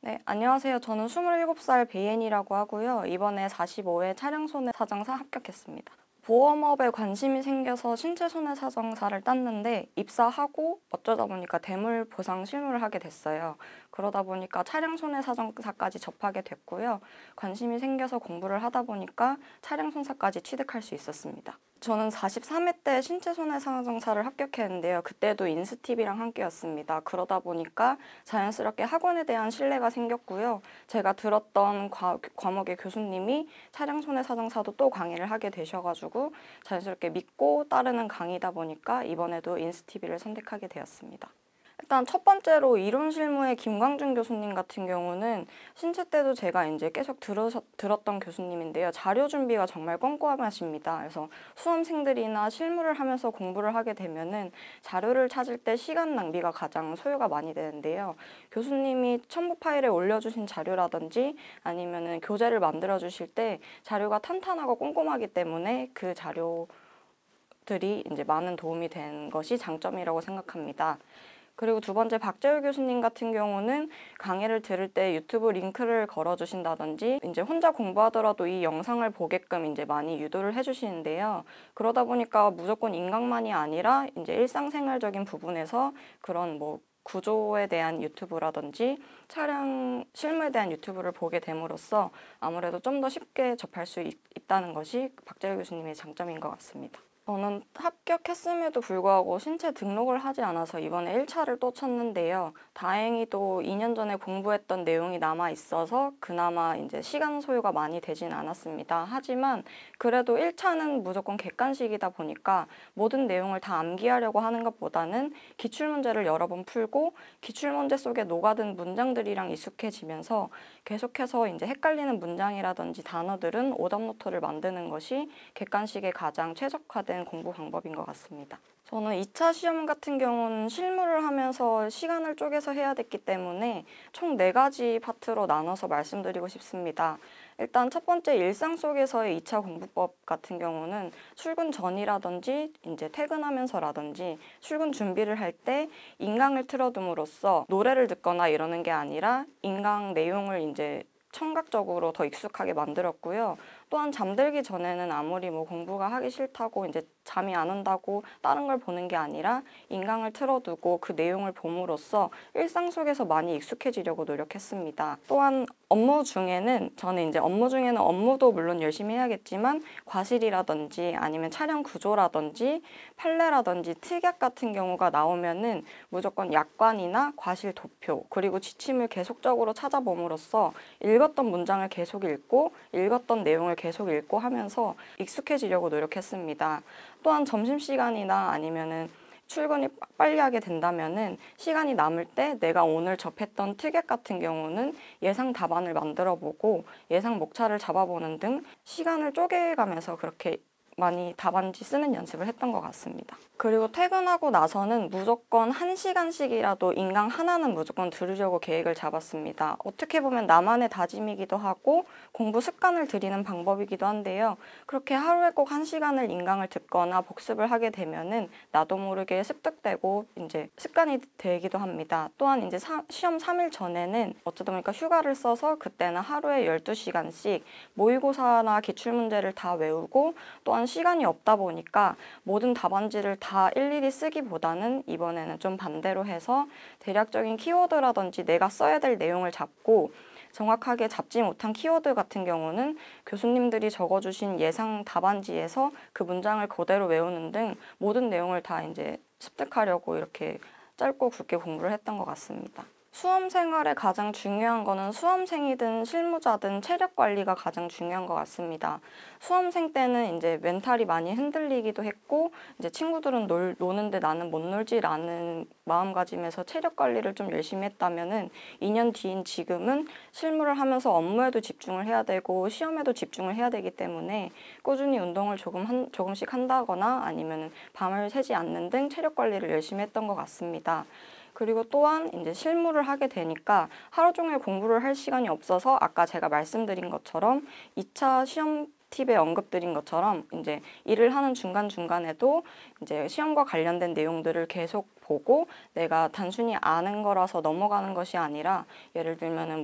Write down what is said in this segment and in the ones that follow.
네, 안녕하세요. 저는 27살 베이엔이라고 하고요. 이번에 45회 차량손해 사정사 합격했습니다. 보험업에 관심이 생겨서 신체손해 사정사를 땄는데 입사하고 어쩌다 보니까 대물 보상 실무를 하게 됐어요. 그러다 보니까 차량손해 사정사까지 접하게 됐고요. 관심이 생겨서 공부를 하다 보니까 차량손사까지 취득할 수 있었습니다. 저는 43회 때 신체 손해사정사를 합격했는데요. 그때도 인스티비랑 함께였습니다. 그러다 보니까 자연스럽게 학원에 대한 신뢰가 생겼고요. 제가 들었던 과, 과목의 교수님이 차량 손해사정사도 또 강의를 하게 되셔가지고 자연스럽게 믿고 따르는 강의다 보니까 이번에도 인스티비를 선택하게 되었습니다. 일단 첫 번째로 이론 실무의 김광준 교수님 같은 경우는 신체 때도 제가 이제 계속 들으셨, 들었던 교수님인데요. 자료 준비가 정말 꼼꼼하십니다. 그래서 수험생들이나 실무를 하면서 공부를 하게 되면은 자료를 찾을 때 시간 낭비가 가장 소요가 많이 되는데요. 교수님이 첨부 파일에 올려주신 자료라든지 아니면은 교재를 만들어 주실 때 자료가 탄탄하고 꼼꼼하기 때문에 그 자료 들이 이제 많은 도움이 된 것이 장점이라고 생각합니다. 그리고 두 번째 박재율 교수님 같은 경우는 강의를 들을 때 유튜브 링크를 걸어주신다든지 이제 혼자 공부하더라도 이 영상을 보게끔 이제 많이 유도를 해주시는데요. 그러다 보니까 무조건 인강만이 아니라 이제 일상생활적인 부분에서 그런 뭐 구조에 대한 유튜브라든지 차량 실무에 대한 유튜브를 보게 됨으로써 아무래도 좀 더 쉽게 접할 수 있, 다는 것이 박재율 교수님의 장점인 것 같습니다. 저는 합격했음에도 불구하고 신체 등록을 하지 않아서 이번에 1차를 또 쳤는데요. 다행히도 2년 전에 공부했던 내용이 남아 있어서 그나마 이제 시간 소요가 많이 되진 않았습니다. 하지만 그래도 1차는 무조건 객관식이다 보니까 모든 내용을 다 암기하려고 하는 것보다는 기출문제를 여러 번 풀고 기출문제 속에 녹아든 문장들이랑 익숙해지면서 계속해서 이제 헷갈리는 문장이라든지 단어들은 오답노트를 만드는 것이 객관식에 가장 최적화된 있는 공부 방법인 것 같습니다. 저는 2차 시험 같은 경우는 실무를 하면서 시간을 쪼개서 해야 됐기 때문에 총 4가지 파트로 나눠서 말씀드리고 싶습니다. 일단 첫 번째 일상 속에서의 2차 공부법 같은 경우는 출근 전이라든지 이제 퇴근하면서라든지 출근 준비를 할 때 인강을 틀어둠으로써 노래를 듣거나 이러는 게 아니라 인강 내용을 이제 청각적으로 더 익숙하게 만들었고요. 또한 잠들기 전에는 아무리 뭐 공부가 하기 싫다고 이제 잠이 안 온다고 다른 걸 보는 게 아니라 인강을 틀어두고 그 내용을 봄으로써 일상 속에서 많이 익숙해지려고 노력했습니다. 또한 업무 중에는 저는 이제 업무 중에는 업무도 물론 열심히 해야겠지만 과실이라든지 아니면 차량 구조라든지 판례라든지 특약 같은 경우가 나오면은 무조건 약관이나 과실 도표 그리고 지침을 계속적으로 찾아봄으로써 일 읽었던 문장을 계속 읽고 읽었던 내용을 계속 읽고 하면서 익숙해지려고 노력했습니다. 또한 점심시간이나 아니면은 출근이 빨리 하게 된다면은 시간이 남을 때 내가 오늘 접했던 특약 같은 경우는 예상 답안을 만들어 보고 예상 목차를 잡아보는 등 시간을 쪼개가면서 그렇게 많이 답안지 쓰는 연습을 했던 것 같습니다. 그리고 퇴근하고 나서는 무조건 한시간씩이라도 인강 하나는 무조건 들으려고 계획을 잡았습니다. 어떻게 보면 나만의 다짐이기도 하고 공부 습관을 들이는 방법이기도 한데요. 그렇게 하루에 꼭 한시간을 인강을 듣거나 복습을 하게 되면은 나도 모르게 습득되고 이제 습관이 되기도 합니다. 또한 이제 사, 시험 3일 전에는 어쩌다 보니까 휴가를 써서 그때는 하루에 12시간씩 모의고사나 기출문제를 다 외우고 또한 시간이 없다 보니까 모든 답안지를 다 일일이 쓰기보다는 이번에는 좀 반대로 해서 대략적인 키워드라든지 내가 써야 될 내용을 잡고 정확하게 잡지 못한 키워드 같은 경우는 교수님들이 적어주신 예상 답안지에서 그 문장을 그대로 외우는 등 모든 내용을 다 이제 습득하려고 이렇게 짧고 굵게 공부를 했던 것 같습니다. 수험 생활에 가장 중요한 거는 수험생이든 실무자든 체력 관리가 가장 중요한 것 같습니다. 수험생 때는 이제 멘탈이 많이 흔들리기도 했고 이제 친구들은 놀, 노는데 나는 못 놀지라는 마음가짐에서 체력 관리를 좀 열심히 했다면은 2년 뒤인 지금은 실무를 하면서 업무에도 집중을 해야 되고 시험에도 집중을 해야 되기 때문에 꾸준히 운동을 조금 한, 조금씩 한다거나 아니면 밤을 새지 않는 등 체력 관리를 열심히 했던 것 같습니다. 그리고 또한 이제 실무를 하게 되니까 하루 종일 공부를 할 시간이 없어서 아까 제가 말씀드린 것처럼 2차 시험 팁에 언급드린 것처럼 이제 일을 하는 중간중간에도 이제 시험과 관련된 내용들을 계속 보고 내가 단순히 아는 거라서 넘어가는 것이 아니라 예를 들면은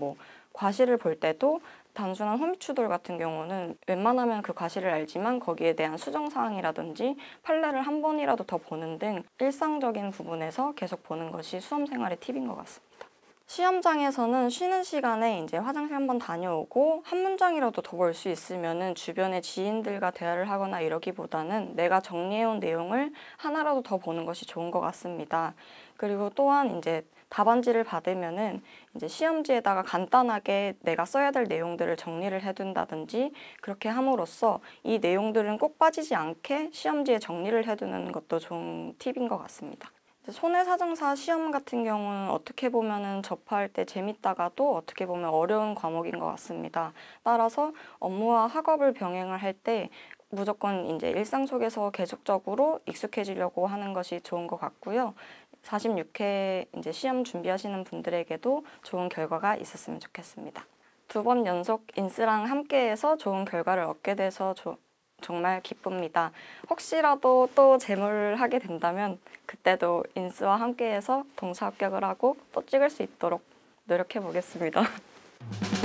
뭐과실을볼 때도 단순한 홈추돌 같은 경우는 웬만하면 그 과실을 알지만 거기에 대한 수정사항이라든지 판례를 한 번이라도 더 보는 등 일상적인 부분에서 계속 보는 것이 수험생활의 팁인 것 같습니다. 시험장에서는 쉬는 시간에 이제 화장실 한번 다녀오고 한 문장이라도 더 볼 수 있으면은 주변의 지인들과 대화를 하거나 이러기보다는 내가 정리해온 내용을 하나라도 더 보는 것이 좋은 것 같습니다. 그리고 또한 이제 답안지를 받으면은 이제 시험지에다가 간단하게 내가 써야 될 내용들을 정리를 해둔다든지 그렇게 함으로써 이 내용들은 꼭 빠지지 않게 시험지에 정리를 해두는 것도 좋은 팁인 것 같습니다. 손해사정사 시험 같은 경우는 어떻게 보면 접할 때 재밌다가도 어떻게 보면 어려운 과목인 것 같습니다. 따라서 업무와 학업을 병행을 할 때 무조건 이제 일상 속에서 계속적으로 익숙해지려고 하는 것이 좋은 것 같고요. 46회 이제 시험 준비하시는 분들에게도 좋은 결과가 있었으면 좋겠습니다. 두 번 연속 인스랑 함께해서 좋은 결과를 얻게 돼서 조, 정말 기쁩니다. 혹시라도 또 재물을 하게 된다면 그때도 인스와 함께해서 동시 합격을 하고 또 찍을 수 있도록 노력해 보겠습니다.